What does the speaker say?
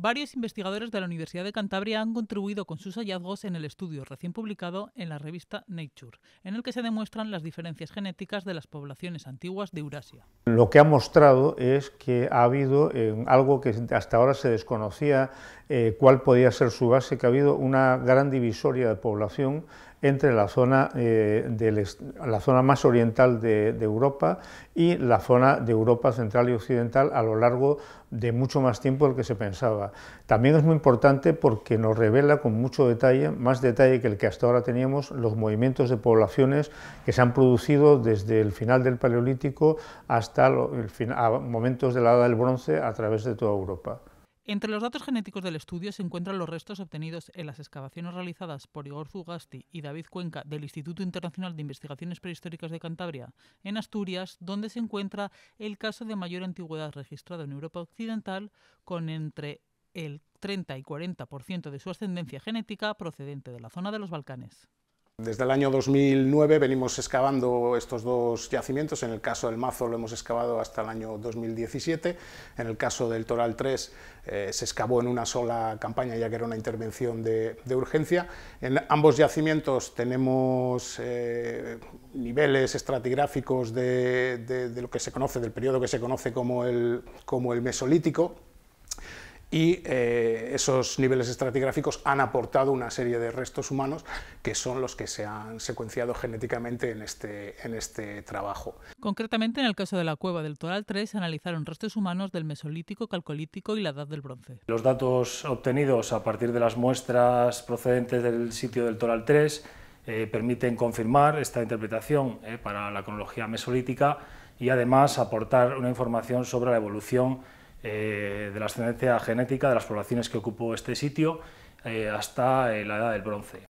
Varios investigadores de la Universidad de Cantabria han contribuido con sus hallazgos en el estudio recién publicado en la revista Nature, en el que se demuestran las diferencias genéticas de las poblaciones antiguas de Eurasia. Lo que ha mostrado es que ha habido eh, algo que hasta ahora se desconocía eh, cuál podía ser su base, que ha habido una gran divisoria de población entre la zona, eh, la zona más oriental de, Europa y la zona de Europa central y occidental a lo largo de mucho más tiempo del que se pensaba. También es muy importante porque nos revela con mucho detalle, más detalle que el que hasta ahora teníamos, los movimientos de poblaciones que se han producido desde el final del Paleolítico hasta momentos de la Edad del Bronce a través de toda Europa. Entre los datos genéticos del estudio se encuentran los restos obtenidos en las excavaciones realizadas por Igor Zugasti y David Cuenca del Instituto Internacional de Investigaciones Prehistóricas de Cantabria, en Asturias, donde se encuentra el caso de mayor antigüedad registrado en Europa Occidental, con entre el 30 y 40% de su ascendencia genética procedente de la zona de los Balcanes. Desde el año 2009 venimos excavando estos dos yacimientos, en el caso del Mazo lo hemos excavado hasta el año 2017, en el caso del Toral 3 eh, se excavó en una sola campaña ya que era una intervención de, urgencia. En ambos yacimientos tenemos eh, niveles estratigráficos de, lo que se conoce, del periodo que se conoce como como el Mesolítico, y eh, esos niveles estratigráficos han aportado una serie de restos humanos que son los que se han secuenciado genéticamente en este, en este trabajo. Concretamente, en el caso de la cueva del Toral 3, se analizaron restos humanos del Mesolítico, Calcolítico y la Edad del Bronce. Los datos obtenidos a partir de las muestras procedentes del sitio del Toral 3 eh, permiten confirmar esta interpretación eh, para la cronología mesolítica y además aportar una información sobre la evolución eh, de la ascendencia genética de las poblaciones que ocupó este sitio eh, hasta la edad del bronce.